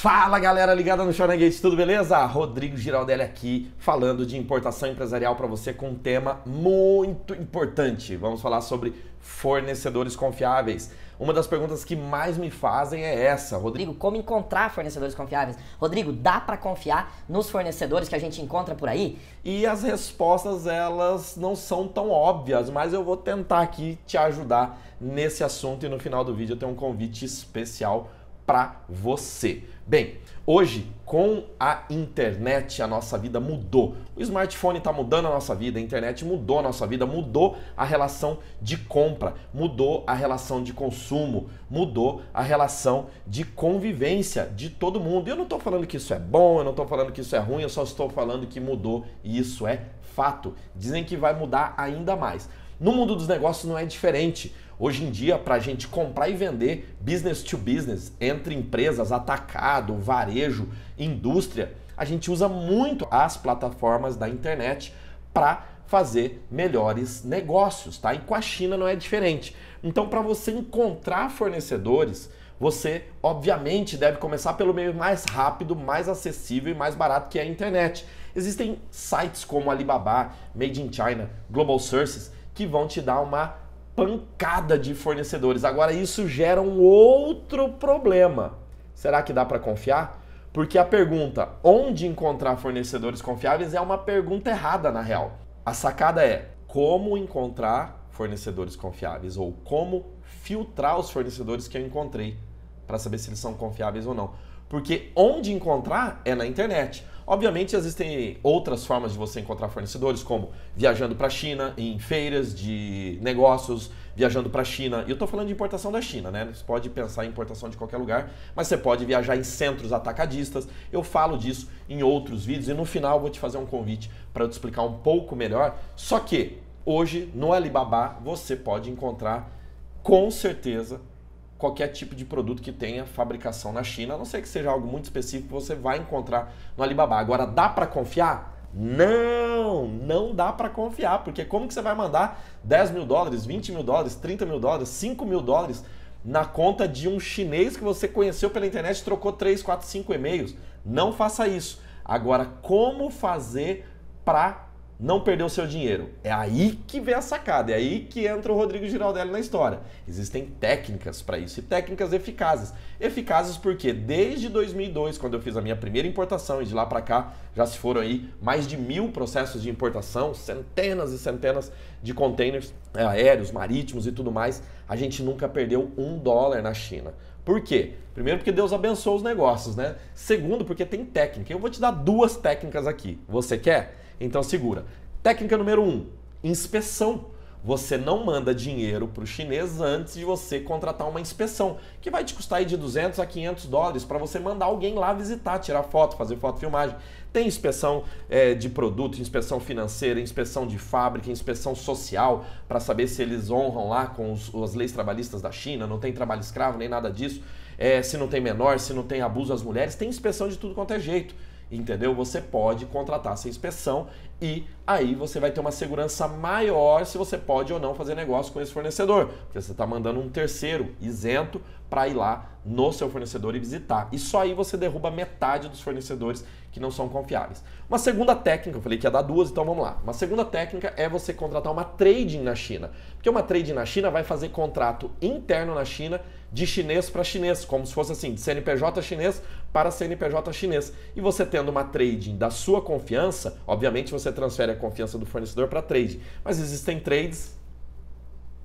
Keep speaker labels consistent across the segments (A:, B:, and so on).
A: Fala galera ligada no Shonegate, tudo beleza? Rodrigo Giraldelli aqui falando de importação empresarial para você com um tema muito importante. Vamos falar sobre fornecedores confiáveis. Uma das perguntas que mais me fazem é essa, Rodrigo. Como encontrar fornecedores confiáveis? Rodrigo, dá para confiar nos fornecedores que a gente encontra por aí? E as respostas elas não são tão óbvias, mas eu vou tentar aqui te ajudar nesse assunto e no final do vídeo eu tenho um convite especial para você. Bem, hoje com a internet a nossa vida mudou. O smartphone está mudando a nossa vida, a internet mudou a nossa vida, mudou a relação de compra, mudou a relação de consumo, mudou a relação de convivência de todo mundo. Eu não estou falando que isso é bom, eu não estou falando que isso é ruim, eu só estou falando que mudou e isso é fato. Dizem que vai mudar ainda mais. No mundo dos negócios não é diferente. Hoje em dia, para a gente comprar e vender business to business, entre empresas, atacado, varejo, indústria, a gente usa muito as plataformas da internet para fazer melhores negócios, tá? E com a China não é diferente. Então, para você encontrar fornecedores, você obviamente deve começar pelo meio mais rápido, mais acessível e mais barato que é a internet. Existem sites como Alibaba, Made in China, Global Sources que vão te dar uma pancada de fornecedores. Agora, isso gera um outro problema. Será que dá para confiar? Porque a pergunta onde encontrar fornecedores confiáveis é uma pergunta errada, na real. A sacada é como encontrar fornecedores confiáveis ou como filtrar os fornecedores que eu encontrei para saber se eles são confiáveis ou não. Porque onde encontrar é na internet. Obviamente existem outras formas de você encontrar fornecedores, como viajando para a China em feiras de negócios, viajando para a China. Eu estou falando de importação da China, né? Você pode pensar em importação de qualquer lugar, mas você pode viajar em centros atacadistas. Eu falo disso em outros vídeos e no final vou te fazer um convite para eu te explicar um pouco melhor. Só que hoje no Alibaba você pode encontrar com certeza qualquer tipo de produto que tenha fabricação na China, a não ser que seja algo muito específico, você vai encontrar no Alibaba. Agora, dá para confiar? Não, não dá para confiar, porque como que você vai mandar 10 mil dólares, 20 mil dólares, 30 mil dólares, 5 mil dólares na conta de um chinês que você conheceu pela internet, trocou 3, 4, 5 e-mails? Não faça isso. Agora, como fazer para não perdeu seu dinheiro. É aí que vem a sacada, é aí que entra o Rodrigo Giraldelli na história. Existem técnicas para isso e técnicas eficazes. Eficazes porque desde 2002, quando eu fiz a minha primeira importação, e de lá para cá já se foram aí mais de mil processos de importação, centenas e centenas de contêineres é, aéreos, marítimos e tudo mais, a gente nunca perdeu um dólar na China. Por quê? Primeiro, porque Deus abençoa os negócios, né? Segundo, porque tem técnica. Eu vou te dar duas técnicas aqui. Você quer? Então segura. Técnica número um: inspeção. Você não manda dinheiro para os chineses antes de você contratar uma inspeção, que vai te custar aí de 200 a 500 dólares para você mandar alguém lá visitar, tirar foto, fazer foto, filmagem. Tem inspeção é, de produto, inspeção financeira, inspeção de fábrica, inspeção social, para saber se eles honram lá com os, as leis trabalhistas da China, não tem trabalho escravo, nem nada disso. É, se não tem menor, se não tem abuso às mulheres, tem inspeção de tudo quanto é jeito entendeu? Você pode contratar essa inspeção e aí você vai ter uma segurança maior se você pode ou não fazer negócio com esse fornecedor, porque você está mandando um terceiro isento para ir lá no seu fornecedor e visitar. E só aí você derruba metade dos fornecedores que não são confiáveis. Uma segunda técnica, eu falei que ia dar duas, então vamos lá. Uma segunda técnica é você contratar uma trading na China, porque uma trading na China vai fazer contrato interno na China de chinês para chinês, como se fosse assim, de CNPJ chinês para CNPJ chinês. E você tendo uma trading da sua confiança, obviamente você transfere a confiança do fornecedor para trade. Mas existem trades,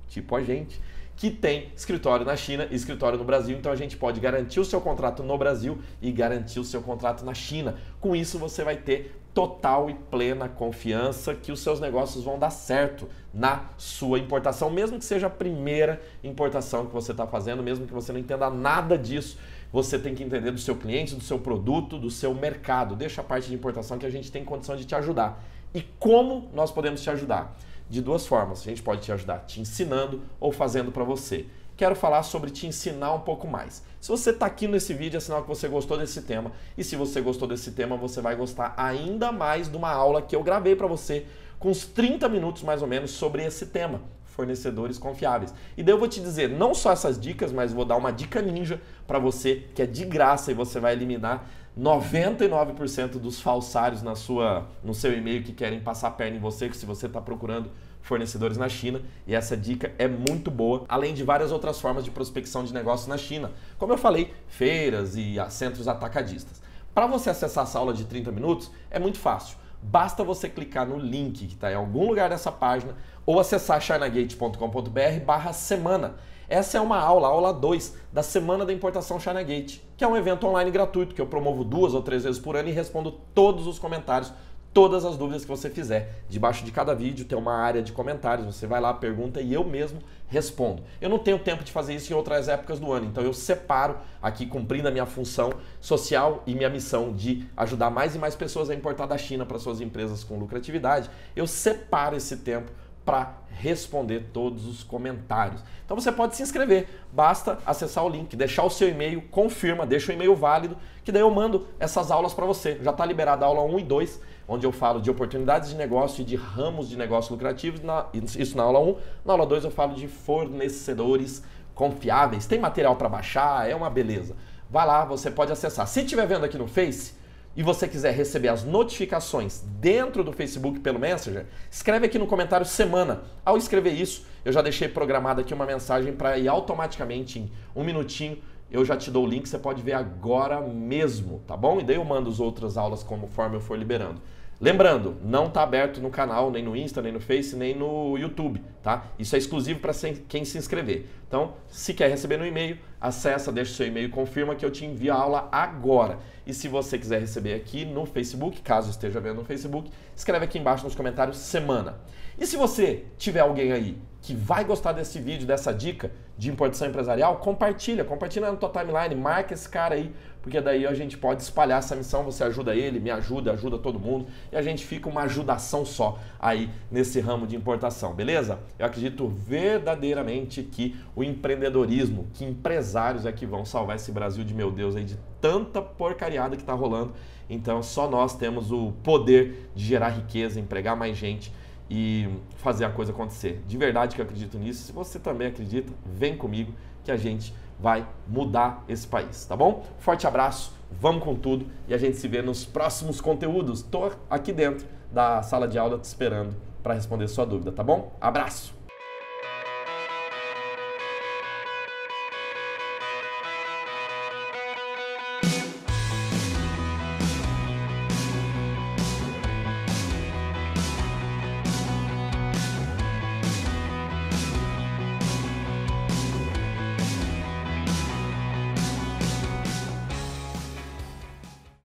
A: tipo a gente, que tem escritório na China e escritório no Brasil. Então a gente pode garantir o seu contrato no Brasil e garantir o seu contrato na China. Com isso você vai ter total e plena confiança que os seus negócios vão dar certo na sua importação, mesmo que seja a primeira importação que você está fazendo, mesmo que você não entenda nada disso. Você tem que entender do seu cliente, do seu produto, do seu mercado. Deixa a parte de importação que a gente tem condição de te ajudar. E como nós podemos te ajudar? De duas formas. A gente pode te ajudar te ensinando ou fazendo para você quero falar sobre te ensinar um pouco mais. Se você está aqui nesse vídeo, é sinal que você gostou desse tema. E se você gostou desse tema, você vai gostar ainda mais de uma aula que eu gravei para você com uns 30 minutos mais ou menos sobre esse tema. Fornecedores confiáveis. E daí eu vou te dizer não só essas dicas, mas vou dar uma dica ninja para você que é de graça e você vai eliminar 99% dos falsários na sua, no seu e-mail que querem passar a perna em você, que se você está procurando fornecedores na China e essa dica é muito boa, além de várias outras formas de prospecção de negócio na China, como eu falei, feiras e centros atacadistas. Para você acessar essa aula de 30 minutos, é muito fácil. Basta você clicar no link que está em algum lugar dessa página ou acessar chinagate.com.br barra semana. Essa é uma aula, aula 2, da Semana da Importação ChinaGate, que é um evento online gratuito que eu promovo duas ou três vezes por ano e respondo todos os comentários todas as dúvidas que você fizer. Debaixo de cada vídeo tem uma área de comentários, você vai lá, pergunta e eu mesmo respondo. Eu não tenho tempo de fazer isso em outras épocas do ano, então eu separo aqui, cumprindo a minha função social e minha missão de ajudar mais e mais pessoas a importar da China para suas empresas com lucratividade, eu separo esse tempo para responder todos os comentários. Então você pode se inscrever, basta acessar o link, deixar o seu e-mail, confirma, deixa o e-mail válido, que daí eu mando essas aulas para você. Já está liberada a aula 1 e 2, onde eu falo de oportunidades de negócio e de ramos de negócio lucrativos, na, isso na aula 1. Na aula 2 eu falo de fornecedores confiáveis. Tem material para baixar, é uma beleza. Vai lá, você pode acessar. Se estiver vendo aqui no Face, e você quiser receber as notificações dentro do Facebook pelo Messenger, escreve aqui no comentário semana. Ao escrever isso, eu já deixei programada aqui uma mensagem para ir automaticamente em um minutinho. Eu já te dou o link, você pode ver agora mesmo, tá bom? E daí eu mando as outras aulas conforme eu for liberando. Lembrando, não está aberto no canal, nem no Insta, nem no Face, nem no YouTube, tá? Isso é exclusivo para quem se inscrever. Então, se quer receber no e-mail, acessa, deixa o seu e-mail, confirma que eu te envio a aula agora. E se você quiser receber aqui no Facebook, caso esteja vendo no Facebook, escreve aqui embaixo nos comentários semana. E se você tiver alguém aí que vai gostar desse vídeo, dessa dica, de importação empresarial, compartilha, compartilha na tua timeline, marca esse cara aí, porque daí a gente pode espalhar essa missão, você ajuda ele, me ajuda, ajuda todo mundo, e a gente fica uma ajudação só aí nesse ramo de importação, beleza? Eu acredito verdadeiramente que o empreendedorismo, que empresários é que vão salvar esse Brasil de meu Deus aí de tanta porcariada que tá rolando. Então, só nós temos o poder de gerar riqueza, empregar mais gente e fazer a coisa acontecer. De verdade que eu acredito nisso. Se você também acredita, vem comigo que a gente vai mudar esse país, tá bom? Forte abraço, vamos com tudo e a gente se vê nos próximos conteúdos. Tô aqui dentro da sala de aula te esperando para responder sua dúvida, tá bom? Abraço.